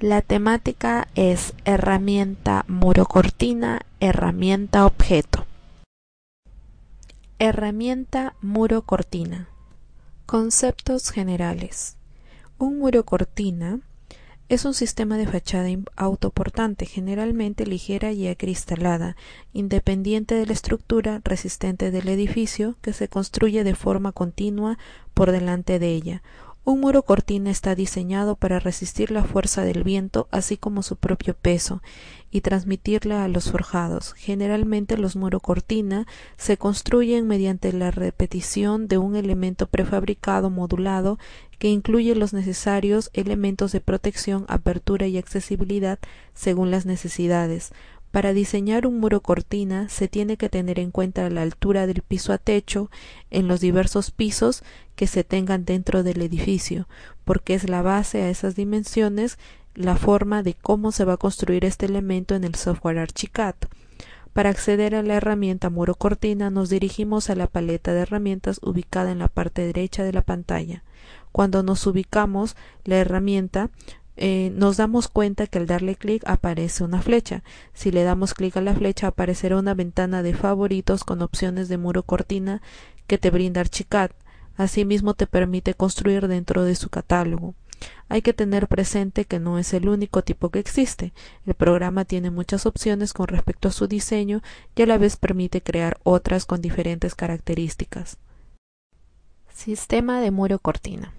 La temática es herramienta muro-cortina, herramienta objeto. Herramienta muro-cortina. Conceptos generales. Un muro-cortina es un sistema de fachada autoportante, generalmente ligera y acristalada, independiente de la estructura resistente del edificio, que se construye de forma continua por delante de ella, un muro cortina está diseñado para resistir la fuerza del viento, así como su propio peso, y transmitirla a los forjados. Generalmente los muro cortina se construyen mediante la repetición de un elemento prefabricado modulado que incluye los necesarios elementos de protección, apertura y accesibilidad según las necesidades, para diseñar un muro cortina se tiene que tener en cuenta la altura del piso a techo en los diversos pisos que se tengan dentro del edificio, porque es la base a esas dimensiones la forma de cómo se va a construir este elemento en el software Archicad. Para acceder a la herramienta Muro Cortina nos dirigimos a la paleta de herramientas ubicada en la parte derecha de la pantalla. Cuando nos ubicamos, la herramienta eh, nos damos cuenta que al darle clic aparece una flecha. Si le damos clic a la flecha aparecerá una ventana de favoritos con opciones de muro cortina que te brinda Archicad. Asimismo te permite construir dentro de su catálogo. Hay que tener presente que no es el único tipo que existe. El programa tiene muchas opciones con respecto a su diseño y a la vez permite crear otras con diferentes características. Sistema de muro cortina.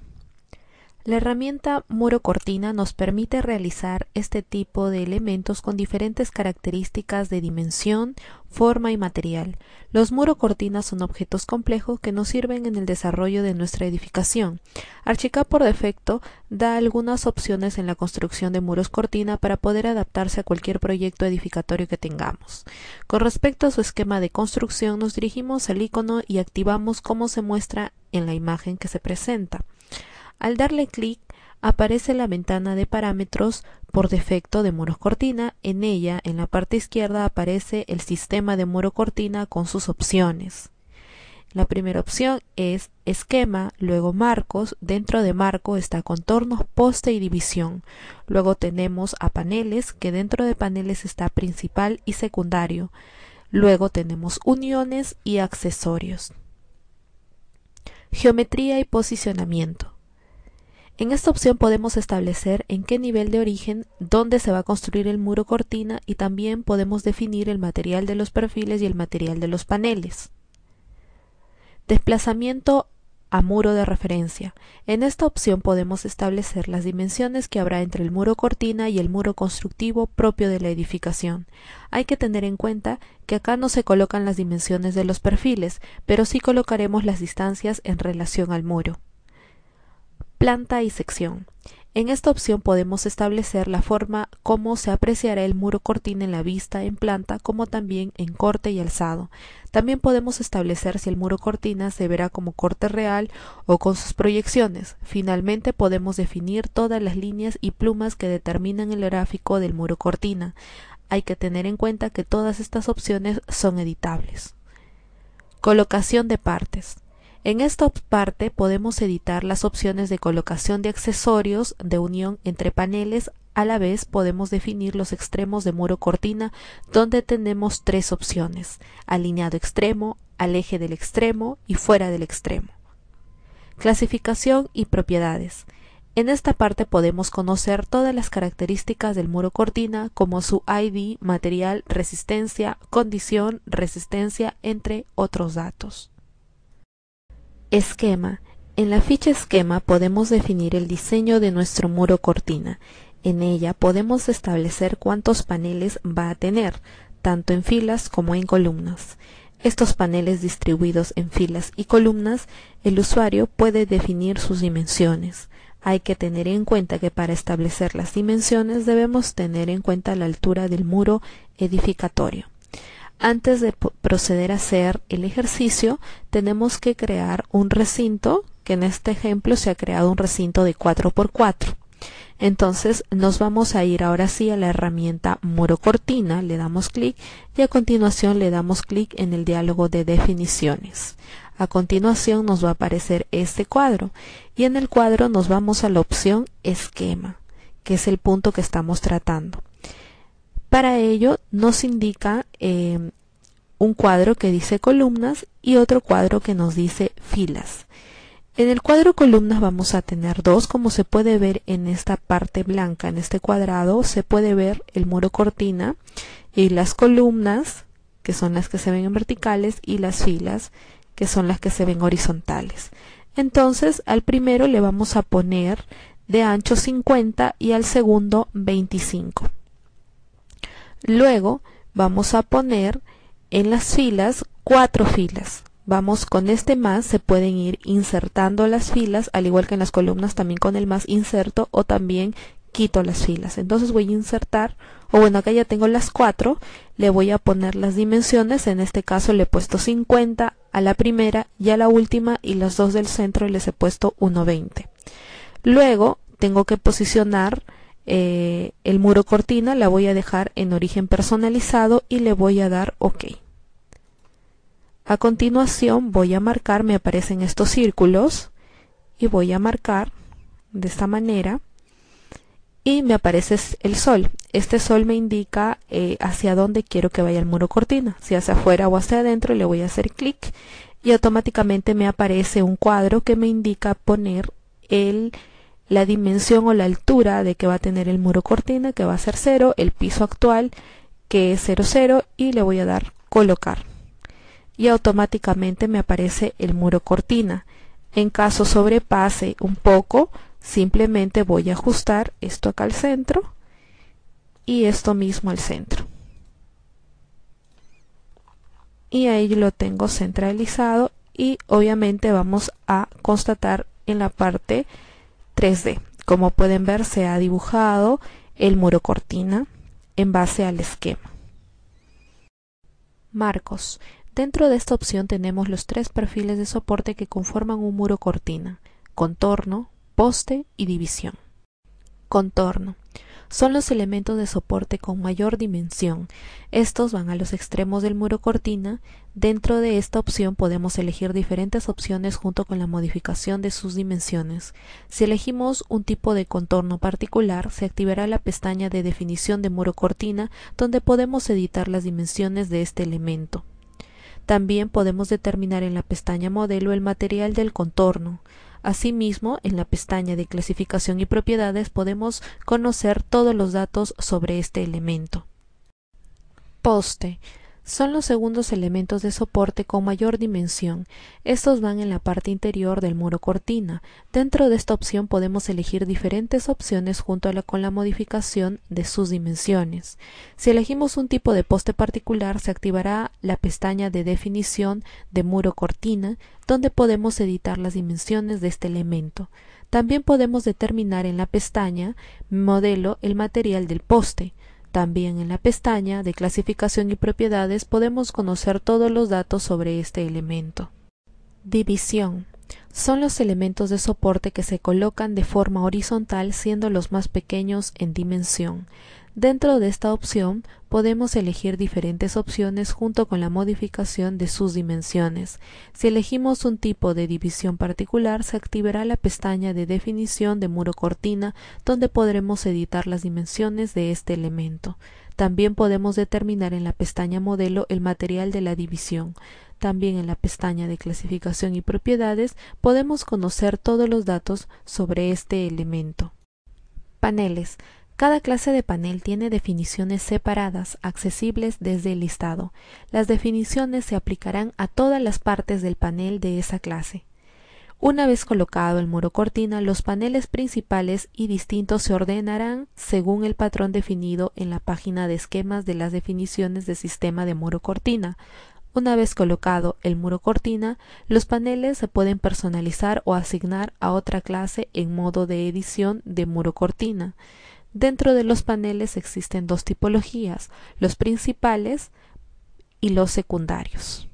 La herramienta muro cortina nos permite realizar este tipo de elementos con diferentes características de dimensión, forma y material. Los muro cortinas son objetos complejos que nos sirven en el desarrollo de nuestra edificación. Archicad por defecto da algunas opciones en la construcción de muros cortina para poder adaptarse a cualquier proyecto edificatorio que tengamos. Con respecto a su esquema de construcción nos dirigimos al icono y activamos cómo se muestra en la imagen que se presenta. Al darle clic aparece la ventana de parámetros por defecto de Muro Cortina. En ella, en la parte izquierda, aparece el sistema de Muro Cortina con sus opciones. La primera opción es esquema, luego marcos, dentro de marco está contornos, poste y división. Luego tenemos a paneles, que dentro de paneles está principal y secundario. Luego tenemos uniones y accesorios. Geometría y posicionamiento. En esta opción podemos establecer en qué nivel de origen, dónde se va a construir el muro cortina y también podemos definir el material de los perfiles y el material de los paneles. Desplazamiento a muro de referencia. En esta opción podemos establecer las dimensiones que habrá entre el muro cortina y el muro constructivo propio de la edificación. Hay que tener en cuenta que acá no se colocan las dimensiones de los perfiles, pero sí colocaremos las distancias en relación al muro. Planta y sección. En esta opción podemos establecer la forma como se apreciará el muro cortina en la vista en planta como también en corte y alzado. También podemos establecer si el muro cortina se verá como corte real o con sus proyecciones. Finalmente podemos definir todas las líneas y plumas que determinan el gráfico del muro cortina. Hay que tener en cuenta que todas estas opciones son editables. Colocación de partes. En esta parte podemos editar las opciones de colocación de accesorios de unión entre paneles, a la vez podemos definir los extremos de muro cortina donde tenemos tres opciones, alineado extremo, al eje del extremo y fuera del extremo. Clasificación y propiedades. En esta parte podemos conocer todas las características del muro cortina como su ID, material, resistencia, condición, resistencia, entre otros datos. Esquema. En la ficha esquema podemos definir el diseño de nuestro muro cortina. En ella podemos establecer cuántos paneles va a tener, tanto en filas como en columnas. Estos paneles distribuidos en filas y columnas, el usuario puede definir sus dimensiones. Hay que tener en cuenta que para establecer las dimensiones debemos tener en cuenta la altura del muro edificatorio. Antes de proceder a hacer el ejercicio, tenemos que crear un recinto, que en este ejemplo se ha creado un recinto de 4x4. Entonces nos vamos a ir ahora sí a la herramienta muro cortina, le damos clic y a continuación le damos clic en el diálogo de definiciones. A continuación nos va a aparecer este cuadro y en el cuadro nos vamos a la opción esquema, que es el punto que estamos tratando. Para ello nos indica eh, un cuadro que dice columnas y otro cuadro que nos dice filas. En el cuadro columnas vamos a tener dos, como se puede ver en esta parte blanca, en este cuadrado, se puede ver el muro cortina y las columnas, que son las que se ven en verticales, y las filas, que son las que se ven horizontales. Entonces, al primero le vamos a poner de ancho 50 y al segundo 25. Luego vamos a poner en las filas cuatro filas. Vamos con este más, se pueden ir insertando las filas, al igual que en las columnas también con el más inserto o también quito las filas. Entonces voy a insertar, o bueno, acá ya tengo las cuatro, le voy a poner las dimensiones, en este caso le he puesto 50 a la primera y a la última y las dos del centro les he puesto 1,20. Luego tengo que posicionar eh, el muro cortina, la voy a dejar en origen personalizado y le voy a dar OK. A continuación voy a marcar, me aparecen estos círculos y voy a marcar de esta manera y me aparece el sol. Este sol me indica eh, hacia dónde quiero que vaya el muro cortina, si hacia afuera o hacia adentro le voy a hacer clic y automáticamente me aparece un cuadro que me indica poner el la dimensión o la altura de que va a tener el muro cortina, que va a ser 0, el piso actual, que es cero, cero, y le voy a dar colocar. Y automáticamente me aparece el muro cortina. En caso sobrepase un poco, simplemente voy a ajustar esto acá al centro y esto mismo al centro. Y ahí lo tengo centralizado y obviamente vamos a constatar en la parte 3D. Como pueden ver, se ha dibujado el muro cortina en base al esquema. Marcos. Dentro de esta opción tenemos los tres perfiles de soporte que conforman un muro cortina, contorno, poste y división. Contorno. Son los elementos de soporte con mayor dimensión. Estos van a los extremos del muro cortina. Dentro de esta opción podemos elegir diferentes opciones junto con la modificación de sus dimensiones. Si elegimos un tipo de contorno particular, se activará la pestaña de definición de muro cortina donde podemos editar las dimensiones de este elemento. También podemos determinar en la pestaña modelo el material del contorno. Asimismo, en la pestaña de clasificación y propiedades podemos conocer todos los datos sobre este elemento. Poste son los segundos elementos de soporte con mayor dimensión. Estos van en la parte interior del muro cortina. Dentro de esta opción podemos elegir diferentes opciones junto a la, con la modificación de sus dimensiones. Si elegimos un tipo de poste particular, se activará la pestaña de definición de muro cortina, donde podemos editar las dimensiones de este elemento. También podemos determinar en la pestaña modelo el material del poste. También en la pestaña de clasificación y propiedades podemos conocer todos los datos sobre este elemento. División. Son los elementos de soporte que se colocan de forma horizontal siendo los más pequeños en dimensión. Dentro de esta opción podemos elegir diferentes opciones junto con la modificación de sus dimensiones. Si elegimos un tipo de división particular se activará la pestaña de definición de muro cortina donde podremos editar las dimensiones de este elemento. También podemos determinar en la pestaña modelo el material de la división. También en la pestaña de clasificación y propiedades podemos conocer todos los datos sobre este elemento. Paneles. Cada clase de panel tiene definiciones separadas accesibles desde el listado. Las definiciones se aplicarán a todas las partes del panel de esa clase. Una vez colocado el muro cortina, los paneles principales y distintos se ordenarán según el patrón definido en la página de esquemas de las definiciones de sistema de muro cortina. Una vez colocado el muro cortina, los paneles se pueden personalizar o asignar a otra clase en modo de edición de muro cortina. Dentro de los paneles existen dos tipologías, los principales y los secundarios.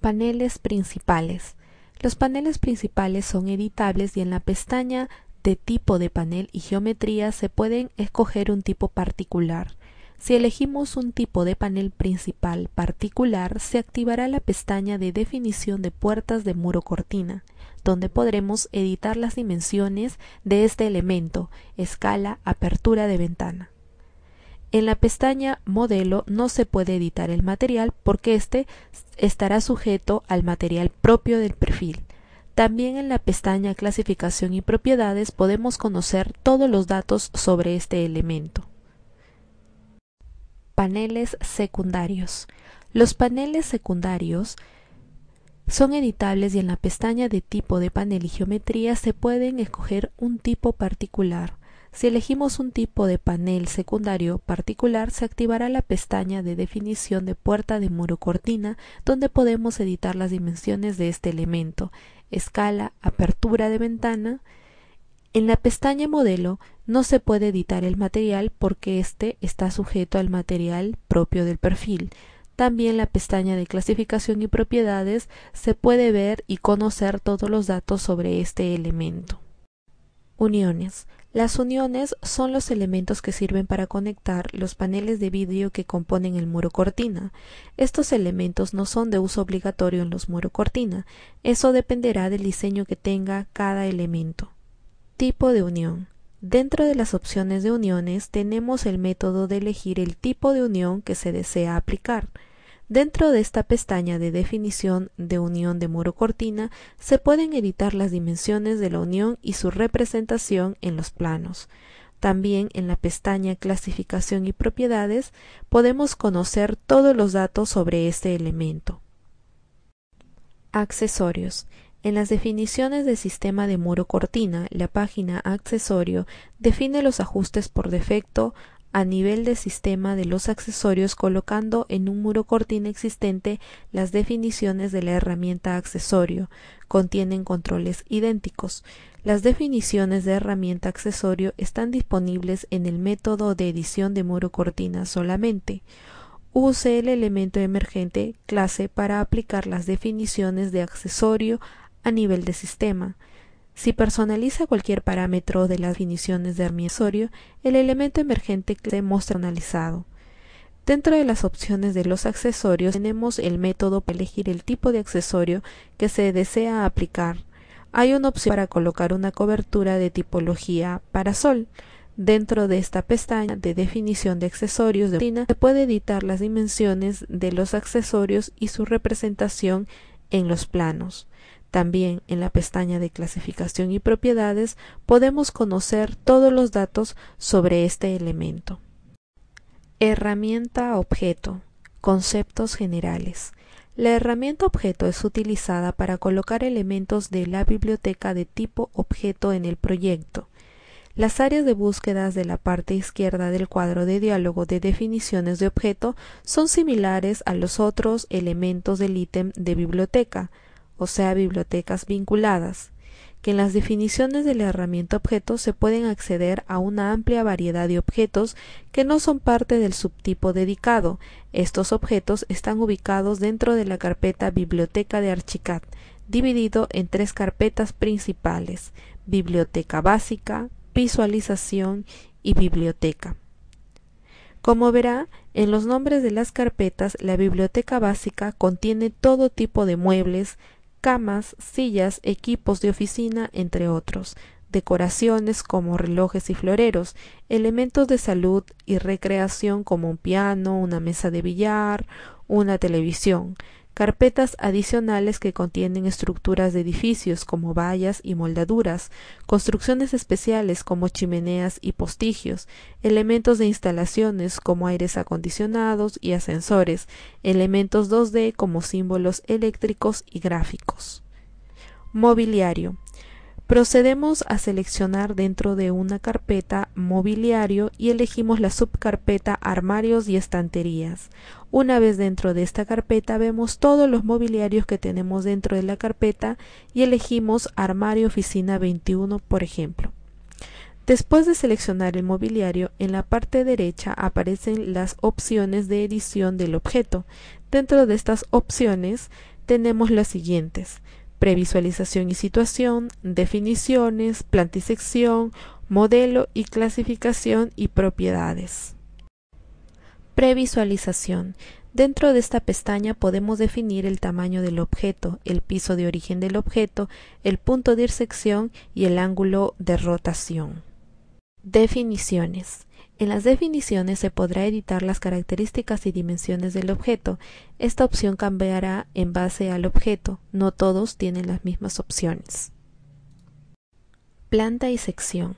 Paneles principales. Los paneles principales son editables y en la pestaña de tipo de panel y geometría se pueden escoger un tipo particular. Si elegimos un tipo de panel principal particular, se activará la pestaña de definición de puertas de muro cortina, donde podremos editar las dimensiones de este elemento, escala, apertura de ventana. En la pestaña Modelo no se puede editar el material porque éste estará sujeto al material propio del perfil. También en la pestaña Clasificación y Propiedades podemos conocer todos los datos sobre este elemento. Paneles secundarios. Los paneles secundarios son editables y en la pestaña de tipo de panel y geometría se pueden escoger un tipo particular. Si elegimos un tipo de panel secundario particular, se activará la pestaña de definición de puerta de muro cortina, donde podemos editar las dimensiones de este elemento, escala, apertura de ventana, en la pestaña Modelo no se puede editar el material porque éste está sujeto al material propio del perfil. También la pestaña de Clasificación y Propiedades se puede ver y conocer todos los datos sobre este elemento. Uniones. Las uniones son los elementos que sirven para conectar los paneles de vidrio que componen el muro cortina. Estos elementos no son de uso obligatorio en los muro cortina. Eso dependerá del diseño que tenga cada elemento. Tipo de unión. Dentro de las opciones de uniones tenemos el método de elegir el tipo de unión que se desea aplicar. Dentro de esta pestaña de definición de unión de muro-cortina se pueden editar las dimensiones de la unión y su representación en los planos. También en la pestaña Clasificación y propiedades podemos conocer todos los datos sobre este elemento. Accesorios. En las definiciones de sistema de muro-cortina, la página Accesorio define los ajustes por defecto a nivel de sistema de los accesorios colocando en un muro cortina existente las definiciones de la herramienta accesorio. Contienen controles idénticos. Las definiciones de herramienta accesorio están disponibles en el método de edición de muro cortina solamente. Use el elemento emergente clase para aplicar las definiciones de accesorio a nivel de sistema. Si personaliza cualquier parámetro de las definiciones de accesorio, el elemento emergente se muestra analizado. Dentro de las opciones de los accesorios tenemos el método para elegir el tipo de accesorio que se desea aplicar. Hay una opción para colocar una cobertura de tipología parasol. Dentro de esta pestaña de definición de accesorios de rutina se puede editar las dimensiones de los accesorios y su representación en los planos. También en la pestaña de clasificación y propiedades podemos conocer todos los datos sobre este elemento. Herramienta objeto. Conceptos generales. La herramienta objeto es utilizada para colocar elementos de la biblioteca de tipo objeto en el proyecto. Las áreas de búsquedas de la parte izquierda del cuadro de diálogo de definiciones de objeto son similares a los otros elementos del ítem de biblioteca, o sea bibliotecas vinculadas, que en las definiciones de la herramienta objeto se pueden acceder a una amplia variedad de objetos que no son parte del subtipo dedicado. Estos objetos están ubicados dentro de la carpeta Biblioteca de Archicad, dividido en tres carpetas principales, Biblioteca básica, Visualización y Biblioteca. Como verá, en los nombres de las carpetas, la biblioteca básica contiene todo tipo de muebles, camas, sillas, equipos de oficina, entre otros, decoraciones como relojes y floreros, elementos de salud y recreación como un piano, una mesa de billar, una televisión, carpetas adicionales que contienen estructuras de edificios como vallas y moldaduras, construcciones especiales como chimeneas y postigios, elementos de instalaciones como aires acondicionados y ascensores, elementos 2D como símbolos eléctricos y gráficos. Mobiliario Procedemos a seleccionar dentro de una carpeta mobiliario y elegimos la subcarpeta armarios y estanterías. Una vez dentro de esta carpeta vemos todos los mobiliarios que tenemos dentro de la carpeta y elegimos armario oficina 21 por ejemplo. Después de seleccionar el mobiliario, en la parte derecha aparecen las opciones de edición del objeto. Dentro de estas opciones tenemos las siguientes previsualización y situación, definiciones, plantisección, modelo y clasificación y propiedades. Previsualización. Dentro de esta pestaña podemos definir el tamaño del objeto, el piso de origen del objeto, el punto de intersección y el ángulo de rotación. Definiciones. En las definiciones se podrá editar las características y dimensiones del objeto. Esta opción cambiará en base al objeto. No todos tienen las mismas opciones. Planta y sección.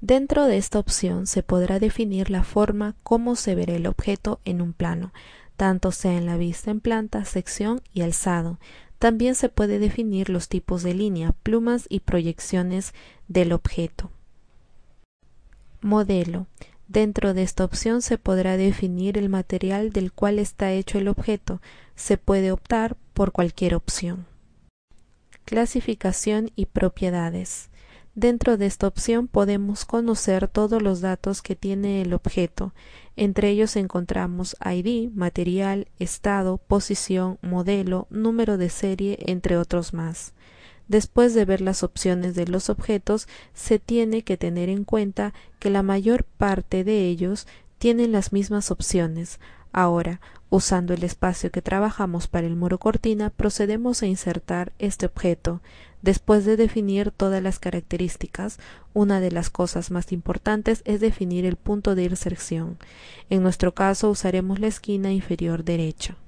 Dentro de esta opción se podrá definir la forma como se verá el objeto en un plano, tanto sea en la vista en planta, sección y alzado. También se puede definir los tipos de línea, plumas y proyecciones del objeto. Modelo. Dentro de esta opción se podrá definir el material del cual está hecho el objeto. Se puede optar por cualquier opción. Clasificación y propiedades. Dentro de esta opción podemos conocer todos los datos que tiene el objeto. Entre ellos encontramos ID, material, estado, posición, modelo, número de serie, entre otros más. Después de ver las opciones de los objetos, se tiene que tener en cuenta que la mayor parte de ellos tienen las mismas opciones. Ahora, usando el espacio que trabajamos para el muro cortina, procedemos a insertar este objeto. Después de definir todas las características, una de las cosas más importantes es definir el punto de inserción. En nuestro caso usaremos la esquina inferior derecha.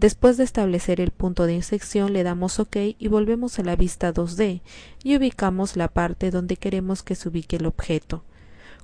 Después de establecer el punto de inserción le damos OK y volvemos a la vista 2D y ubicamos la parte donde queremos que se ubique el objeto.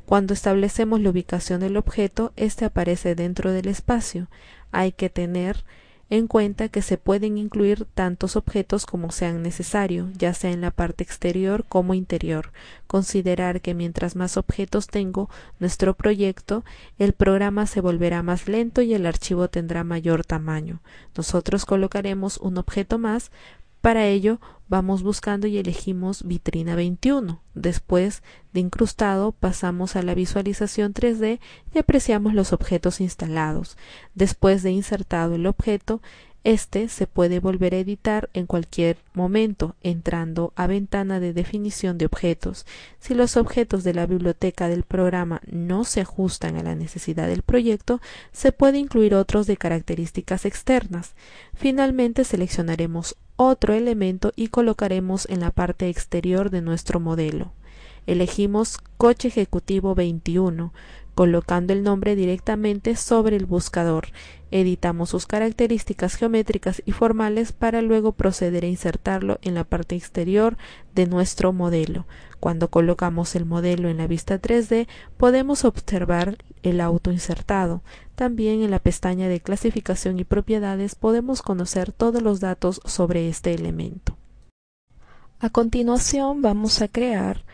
Cuando establecemos la ubicación del objeto, este aparece dentro del espacio. Hay que tener en cuenta que se pueden incluir tantos objetos como sean necesario, ya sea en la parte exterior como interior. Considerar que mientras más objetos tengo nuestro proyecto, el programa se volverá más lento y el archivo tendrá mayor tamaño. Nosotros colocaremos un objeto más para ello vamos buscando y elegimos vitrina 21. Después de incrustado pasamos a la visualización 3D y apreciamos los objetos instalados. Después de insertado el objeto, este se puede volver a editar en cualquier momento entrando a ventana de definición de objetos. Si los objetos de la biblioteca del programa no se ajustan a la necesidad del proyecto, se puede incluir otros de características externas. Finalmente seleccionaremos otro elemento y colocaremos en la parte exterior de nuestro modelo. Elegimos coche ejecutivo 21, colocando el nombre directamente sobre el buscador. Editamos sus características geométricas y formales para luego proceder a insertarlo en la parte exterior de nuestro modelo. Cuando colocamos el modelo en la vista 3D podemos observar el auto insertado. También en la pestaña de clasificación y propiedades podemos conocer todos los datos sobre este elemento. A continuación vamos a crear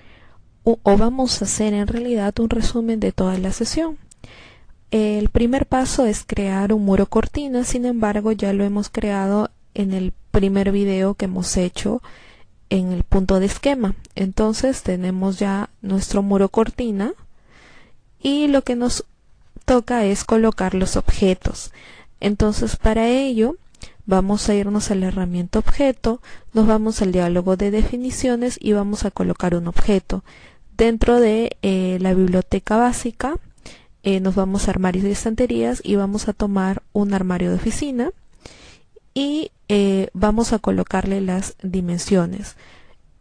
o, vamos a hacer en realidad un resumen de toda la sesión. El primer paso es crear un muro cortina, sin embargo ya lo hemos creado en el primer video que hemos hecho en el punto de esquema. Entonces tenemos ya nuestro muro cortina y lo que nos toca es colocar los objetos. Entonces, para ello, vamos a irnos a la herramienta objeto, nos vamos al diálogo de definiciones y vamos a colocar un objeto. Dentro de eh, la biblioteca básica, eh, nos vamos a armarios y estanterías y vamos a tomar un armario de oficina y eh, vamos a colocarle las dimensiones.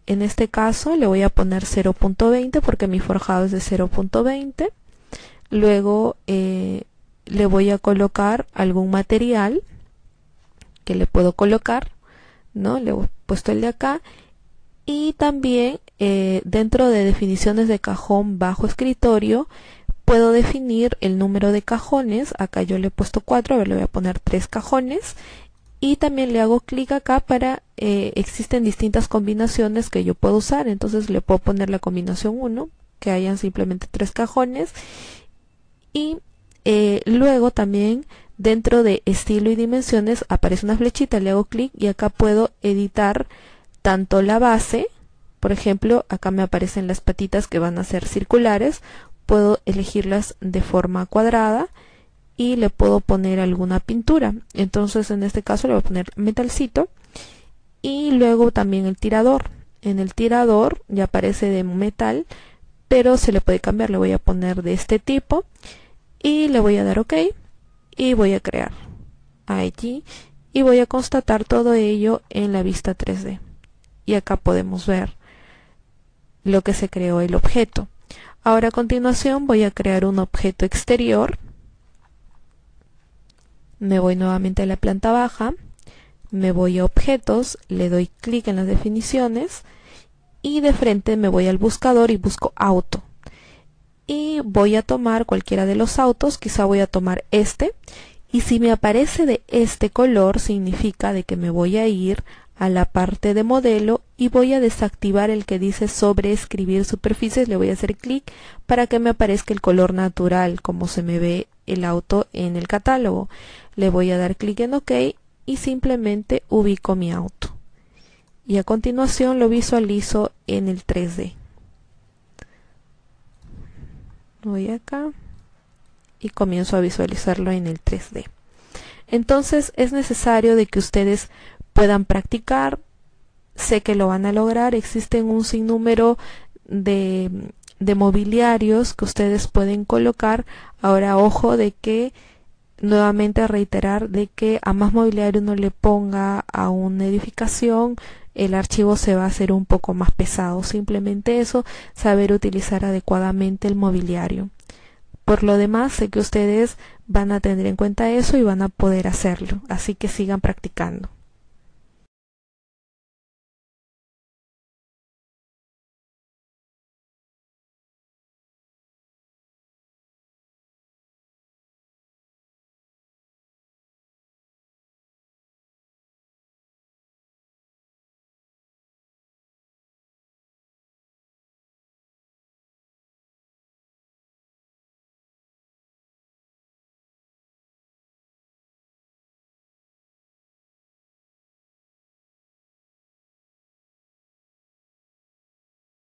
En este caso le voy a poner 0.20 porque mi forjado es de 0.20 Luego eh, le voy a colocar algún material que le puedo colocar, ¿no? Le he puesto el de acá. Y también eh, dentro de definiciones de cajón bajo escritorio puedo definir el número de cajones. Acá yo le he puesto cuatro, le voy a poner tres cajones. Y también le hago clic acá para, eh, existen distintas combinaciones que yo puedo usar. Entonces le puedo poner la combinación 1, que hayan simplemente tres cajones. Y eh, luego también dentro de estilo y dimensiones aparece una flechita, le hago clic y acá puedo editar tanto la base, por ejemplo, acá me aparecen las patitas que van a ser circulares, puedo elegirlas de forma cuadrada y le puedo poner alguna pintura. Entonces en este caso le voy a poner metalcito y luego también el tirador. En el tirador ya aparece de metal, pero se le puede cambiar, le voy a poner de este tipo y le voy a dar OK y voy a crear IG y voy a constatar todo ello en la vista 3D. Y acá podemos ver lo que se creó el objeto. Ahora a continuación voy a crear un objeto exterior. Me voy nuevamente a la planta baja, me voy a objetos, le doy clic en las definiciones y de frente me voy al buscador y busco auto y voy a tomar cualquiera de los autos, quizá voy a tomar este y si me aparece de este color significa de que me voy a ir a la parte de modelo y voy a desactivar el que dice sobre escribir superficies, le voy a hacer clic para que me aparezca el color natural como se me ve el auto en el catálogo. Le voy a dar clic en OK y simplemente ubico mi auto. Y a continuación lo visualizo en el 3D voy acá y comienzo a visualizarlo en el 3D. Entonces es necesario de que ustedes puedan practicar, sé que lo van a lograr, existen un sinnúmero de, de mobiliarios que ustedes pueden colocar, ahora ojo de que nuevamente reiterar de que a más mobiliario no le ponga a una edificación el archivo se va a hacer un poco más pesado. Simplemente eso, saber utilizar adecuadamente el mobiliario. Por lo demás, sé que ustedes van a tener en cuenta eso y van a poder hacerlo, así que sigan practicando.